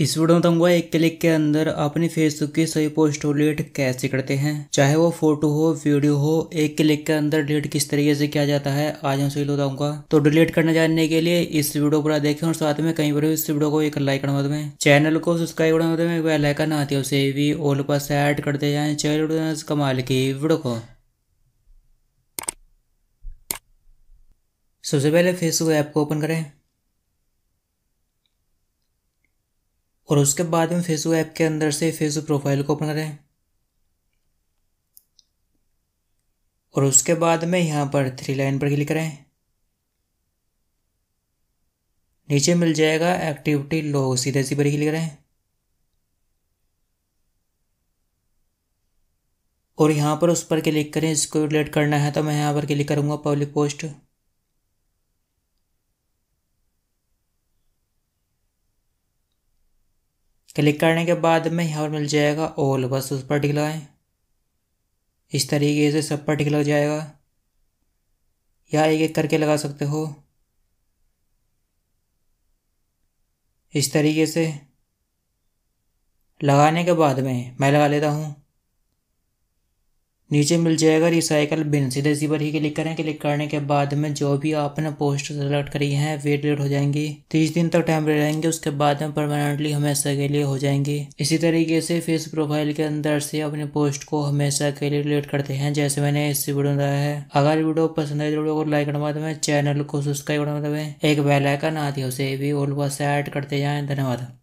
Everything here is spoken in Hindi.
इस वीडियो में बताऊंगा तो एक क्लिक के अंदर अपने फेसबुक की सही पोस्ट को डिलीट कैसे करते हैं चाहे वो फोटो हो वीडियो हो एक क्लिक के अंदर डिलीट किस तरीके से किया जाता है आज हम सही बताऊंगा तो डिलीट करने जानने के लिए इस वीडियो पूरा देखें और साथ में कहीं पर इस वीडियो को एक लाइक करना में चैनल को सब्सक्राइब करना में बेल आइकन आती है उसे भी ओल पास सेट करते जाए चैनल कमाल की वीडियो को सबसे पहले फेसबुक ऐप को ओपन करें और उसके बाद में फेसबुक ऐप के अंदर से फेसबुक प्रोफाइल को ओपन करें और उसके बाद में यहाँ पर थ्री लाइन पर क्लिक करें नीचे मिल जाएगा एक्टिविटी लॉग सीधे सी पर क्लिक करें और यहाँ पर उस पर क्लिक करें इसको रिलेट करना है तो मैं यहाँ पर क्लिक करूँगा पब्लिक पोस्ट क्लिक करने के बाद में यहाँ पर मिल जाएगा ऑल बस उस पर टिकलाएँ इस तरीके से सब पर टिकला जाएगा या एक एक करके लगा सकते हो इस तरीके से लगाने के बाद में मैं लगा लेता हूँ नीचे मिल जाएगा रिसाइकल बिन सीधे इसी पर ही क्लिक करें क्लिक करने के बाद में जो भी आपने पोस्ट सेलेक्ट करी है वे डिलीट हो जाएंगी तीस दिन तक टेम्परेरी रहेंगे उसके बाद में परमानेंटली हमेशा के लिए हो जाएंगी इसी तरीके से फेस प्रोफाइल के अंदर से अपने पोस्ट को हमेशा के लिए डिलीट करते हैं जैसे मैंने इस वीडियो में है अगर वीडियो पसंद आई तो वीडियो को लाइक करना दबे चैनल को सब्सक्राइब करना दे एक बेलाइकन आती है उसे भी ऑल पर करते जाए धन्यवाद